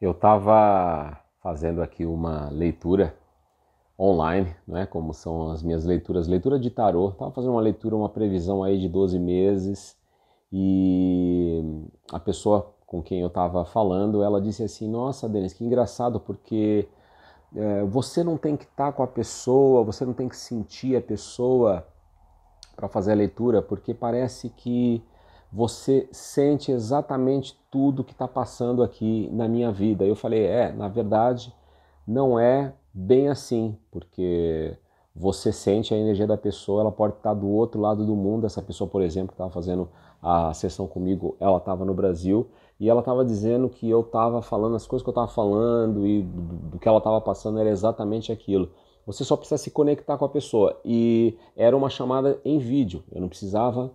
Eu estava fazendo aqui uma leitura online, é? como são as minhas leituras, leitura de tarô, estava fazendo uma leitura, uma previsão aí de 12 meses e a pessoa com quem eu estava falando, ela disse assim, nossa Denis, que engraçado, porque é, você não tem que estar tá com a pessoa, você não tem que sentir a pessoa para fazer a leitura, porque parece que você sente exatamente tudo que está passando aqui na minha vida. Eu falei, é, na verdade, não é bem assim, porque você sente a energia da pessoa, ela pode estar tá do outro lado do mundo. Essa pessoa, por exemplo, que estava fazendo a sessão comigo, ela estava no Brasil e ela estava dizendo que eu estava falando as coisas que eu estava falando e do que ela estava passando era exatamente aquilo. Você só precisa se conectar com a pessoa e era uma chamada em vídeo. Eu não precisava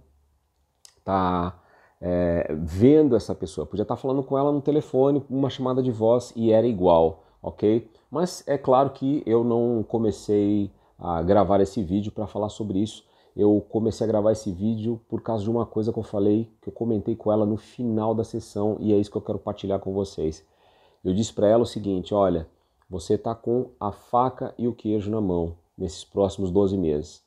estar tá, é, vendo essa pessoa, podia estar tá falando com ela no telefone, uma chamada de voz e era igual, ok? Mas é claro que eu não comecei a gravar esse vídeo para falar sobre isso. Eu comecei a gravar esse vídeo por causa de uma coisa que eu falei, que eu comentei com ela no final da sessão e é isso que eu quero partilhar com vocês. Eu disse para ela o seguinte: olha, você está com a faca e o queijo na mão nesses próximos 12 meses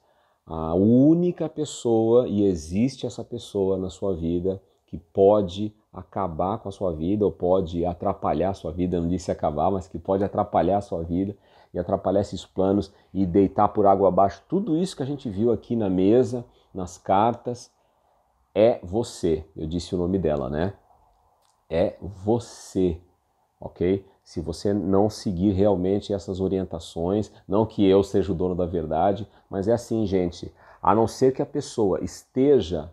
a única pessoa, e existe essa pessoa na sua vida, que pode acabar com a sua vida ou pode atrapalhar a sua vida, não disse acabar, mas que pode atrapalhar a sua vida e atrapalhar esses planos e deitar por água abaixo tudo isso que a gente viu aqui na mesa, nas cartas, é você. Eu disse o nome dela, né? É você, ok? se você não seguir realmente essas orientações, não que eu seja o dono da verdade, mas é assim, gente, a não ser que a pessoa esteja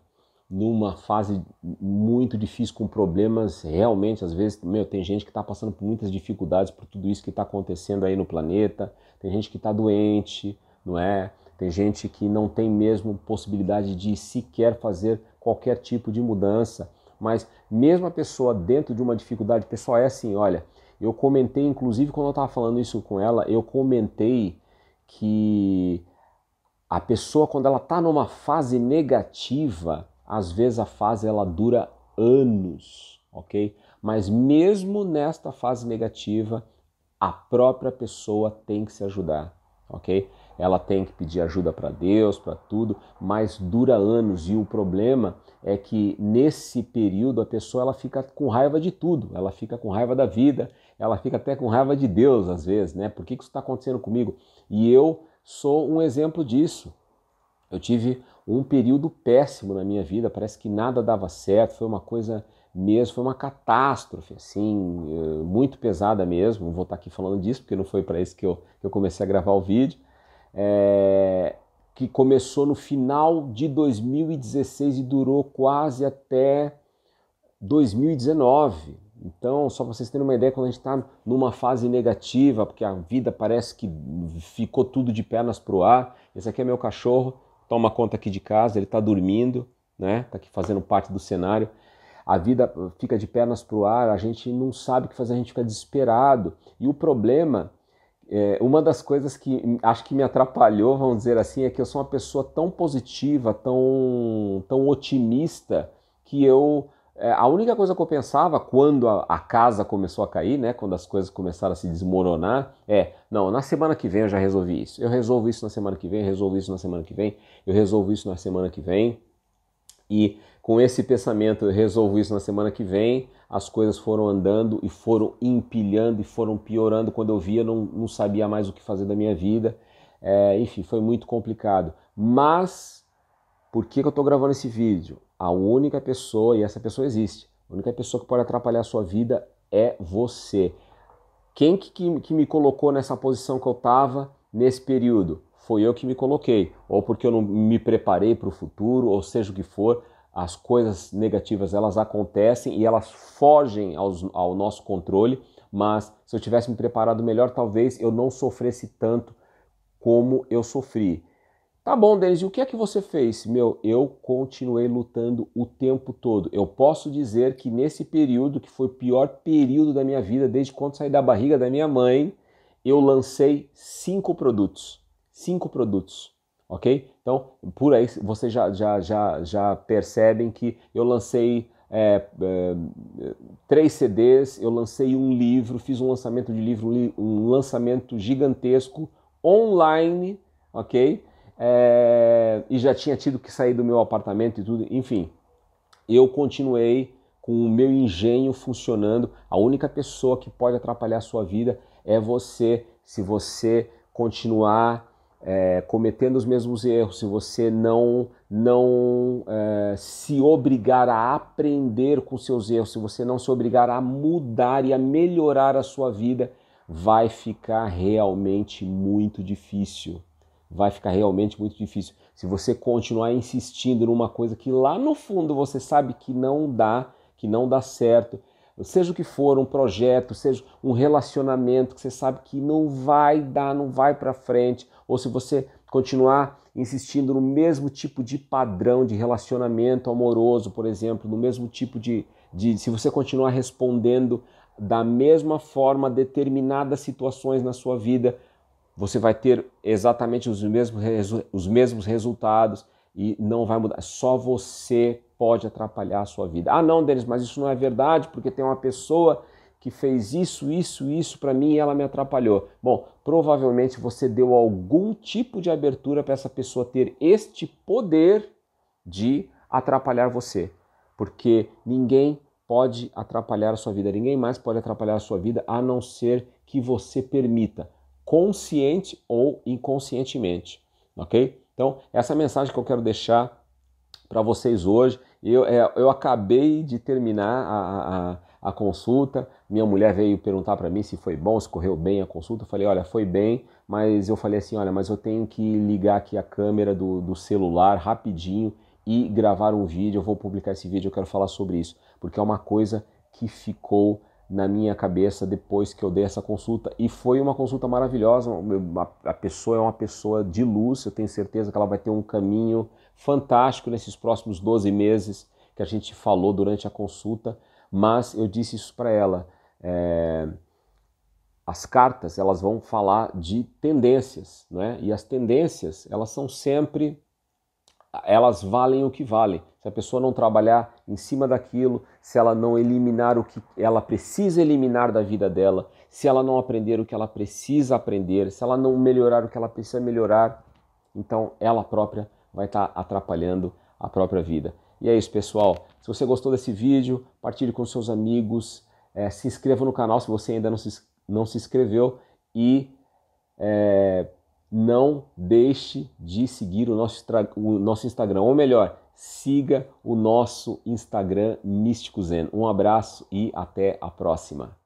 numa fase muito difícil com problemas, realmente, às vezes, meu, tem gente que está passando por muitas dificuldades por tudo isso que está acontecendo aí no planeta, tem gente que está doente, não é? Tem gente que não tem mesmo possibilidade de sequer fazer qualquer tipo de mudança, mas mesmo a pessoa dentro de uma dificuldade pessoal é assim, olha, eu comentei, inclusive, quando eu estava falando isso com ela, eu comentei que a pessoa, quando ela está numa fase negativa, às vezes a fase ela dura anos, ok? Mas mesmo nesta fase negativa, a própria pessoa tem que se ajudar, ok? ela tem que pedir ajuda para Deus, para tudo, mas dura anos e o problema é que nesse período a pessoa ela fica com raiva de tudo, ela fica com raiva da vida, ela fica até com raiva de Deus às vezes, né? Por que, que isso está acontecendo comigo? E eu sou um exemplo disso. Eu tive um período péssimo na minha vida, parece que nada dava certo, foi uma coisa mesmo, foi uma catástrofe, assim, eh, muito pesada mesmo. Não vou estar tá aqui falando disso, porque não foi para isso que eu, que eu comecei a gravar o vídeo, é, que começou no final de 2016 e durou quase até 2019. Então, só para vocês terem uma ideia, quando a gente está numa fase negativa, porque a vida parece que ficou tudo de pernas para o ar, esse aqui é meu cachorro, toma conta aqui de casa, ele está dormindo, né? Está aqui fazendo parte do cenário. A vida fica de pernas para o ar, a gente não sabe o que fazer, a gente fica desesperado. E o problema é, uma das coisas que acho que me atrapalhou, vamos dizer assim, é que eu sou uma pessoa tão positiva, tão, tão otimista, que eu. É, a única coisa que eu pensava quando a, a, casa começou a cair, né, quando as coisas começaram a se desmoronar, é: não, na semana que vem eu já resolvi isso. Eu resolvo isso na semana que vem, eu resolvo isso na semana que vem, eu resolvo isso na semana que vem. E com esse pensamento, eu resolvo isso na semana que vem, as coisas foram andando e foram empilhando e foram piorando. Quando eu via, não, não sabia mais o que fazer da minha vida. É, enfim, foi muito complicado. Mas, por que, que eu estou gravando esse vídeo? A única pessoa, e essa pessoa existe, a única pessoa que pode atrapalhar a sua vida é você. Quem que, que, que me colocou nessa posição que eu estava nesse período? Foi eu que me coloquei, ou porque eu não me preparei para o futuro, ou seja o que for, as coisas negativas elas acontecem e elas fogem aos, ao nosso controle, mas se eu tivesse me preparado melhor, talvez eu não sofresse tanto como eu sofri. Tá bom, Denis, e o que é que você fez? Meu, eu continuei lutando o tempo todo. Eu posso dizer que nesse período, que foi o pior período da minha vida, desde quando saí da barriga da minha mãe, eu lancei cinco produtos. Cinco produtos ok? Então, por aí vocês já, já, já, já percebem que eu lancei é, é, três CDs, eu lancei um livro, fiz um lançamento de livro, um lançamento gigantesco online, ok? É, e já tinha tido que sair do meu apartamento e tudo, enfim. Eu continuei com o meu engenho funcionando. A única pessoa que pode atrapalhar a sua vida é você, se você continuar é, cometendo os mesmos erros, se você não, não é, se obrigar a aprender com seus erros, se você não se obrigar a mudar e a melhorar a sua vida, vai ficar realmente muito difícil. Vai ficar realmente muito difícil. Se você continuar insistindo numa coisa que lá no fundo você sabe que não dá, que não dá certo, seja o que for, um projeto, seja um relacionamento que você sabe que não vai dar, não vai para frente, ou se você continuar insistindo no mesmo tipo de padrão de relacionamento amoroso, por exemplo, no mesmo tipo de, de se você continuar respondendo da mesma forma determinadas situações na sua vida, você vai ter exatamente os mesmos, os mesmos resultados e não vai mudar. É só você pode atrapalhar a sua vida. Ah, não, Denis, mas isso não é verdade, porque tem uma pessoa que fez isso, isso, isso para mim e ela me atrapalhou. Bom, provavelmente você deu algum tipo de abertura para essa pessoa ter este poder de atrapalhar você, porque ninguém pode atrapalhar a sua vida, ninguém mais pode atrapalhar a sua vida a não ser que você permita, consciente ou inconscientemente, OK? Então, essa é a mensagem que eu quero deixar para vocês hoje. Eu, é, eu acabei de terminar a, a, a consulta, minha mulher veio perguntar para mim se foi bom, se correu bem a consulta. Eu falei, olha, foi bem, mas eu falei assim, olha, mas eu tenho que ligar aqui a câmera do, do celular rapidinho e gravar um vídeo. Eu vou publicar esse vídeo, eu quero falar sobre isso, porque é uma coisa que ficou na minha cabeça depois que eu dei essa consulta. E foi uma consulta maravilhosa. A pessoa é uma pessoa de luz, eu tenho certeza que ela vai ter um caminho fantástico nesses próximos 12 meses que a gente falou durante a consulta. Mas eu disse isso para ela. É... As cartas elas vão falar de tendências, né? E as tendências elas são sempre elas valem o que valem. Se a pessoa não trabalhar em cima daquilo, se ela não eliminar o que ela precisa eliminar da vida dela, se ela não aprender o que ela precisa aprender, se ela não melhorar o que ela precisa melhorar, então ela própria vai estar tá atrapalhando a própria vida. E é isso, pessoal. Se você gostou desse vídeo, partilhe com seus amigos, é, se inscreva no canal se você ainda não se, não se inscreveu e é, não deixe de seguir o nosso, o nosso Instagram. Ou melhor, siga o nosso Instagram Místico Zen. Um abraço e até a próxima.